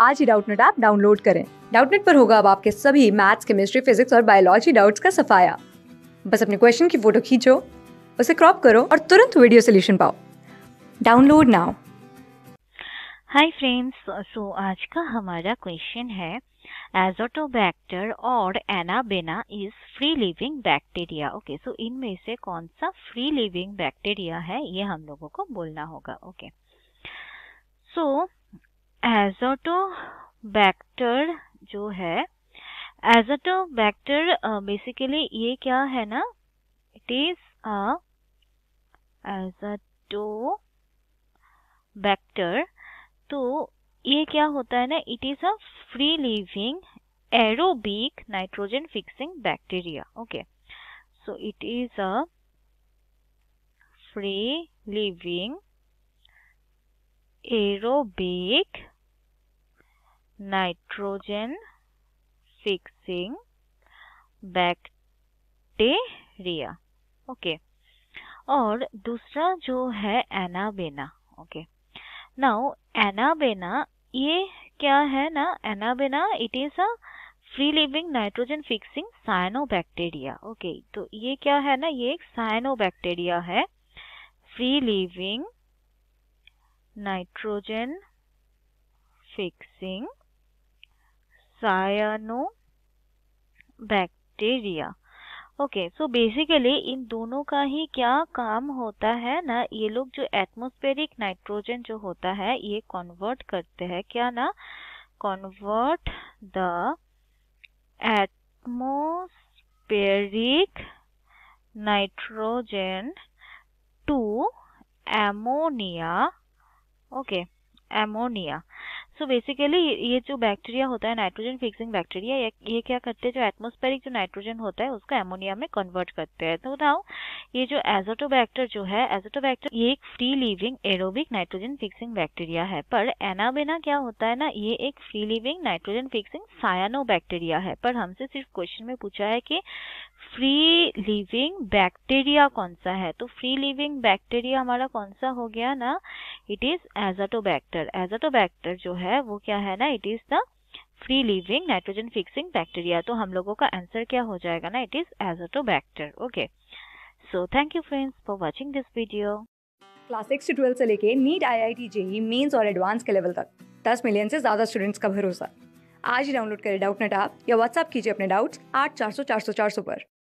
आज ही Doubtnet app download करें डाउटनेट पर होगा अब आपके सभी मैथ्स केमिस्ट्री फिजिक्स और बायोलॉजी डाउट्स का सफाया बस अपने क्वेश्चन की फोटो खींचो उसे क्रॉप करो और तुरंत वीडियो सोल्यूशन पाओ download now hi friends so आज का हमारा क्वेश्चन है एजोटोबैक्टर और anabaena is free living bacteria okay so इनमें से कौन सा फ्री लिविंग बैक्टीरिया है ये हम लोगों को बोलना होगा ओके okay. सो so, बैक्टर जो है बैक्टर बेसिकली ये क्या है ना इट इज बैक्टर तो ये क्या होता है ना it is a free living aerobic nitrogen fixing bacteria okay so it is a free living aerobic nitrogen fixing bacteria okay okay. और दूसरा जो है एनाबेना ओके नाउ एनाबेना ये क्या है ना anabaena it is a free living nitrogen fixing cyanobacteria okay तो ये क्या है ना ये एक साइनोबैक्टीरिया है free living nitrogen fixing cyanobacteria okay so basically इन दोनों का ही क्या काम होता है ना ये लोग जो एटमोस्फेरिक नाइट्रोजन जो होता है ये कन्वर्ट करते हैं क्या ना convert the atmospheric nitrogen to ammonia okay ammonia so basically ये जो बैक्टीरिया होता है नाइट्रोजन फिक्सिंग बैक्टीरिया ये क्या करते हैं जो एटमोस्फेरिक जो नाइट्रोजन होता है उसको एमोनिया में कन्वर्ट करते हैं तो बताओ ये जो एजोटोबैक्टर जो है एजोटोबैक्टर ये एक free living aerobic nitrogen fixing bacteria है पर एनाबेना क्या होता है ना ये एक free living nitrogen fixing cyanobacteria है पर हमसे सिर्फ क्वेश्चन में पूछा है कि फ्री लिविंग बैक्टीरिया कौन सा है तो फ्री लिविंग बैक्टीरिया हमारा कौन सा हो गया ना इट इज एजाटोबैक्टर एजाटोबैक्टर जो है है वो क्या है ना it is the free living nitrogen fixing bacteria तो हम लोगों का आंसर क्या हो जाएगा ना it is azotobacter okay so thank you friends for watching this video class six से ट्वेल्थ से लेके NEET I I T JEE mains और एडवांस के लेवल तक दस मिलियन से ज्यादा स्टूडेंट्स का भरोसा आज ही डाउनलोड करें डाउट नेट आप या व्हाट्सअप कीजिए अपने डाउट्स आठ चार सौ चार सौ चार सौ पर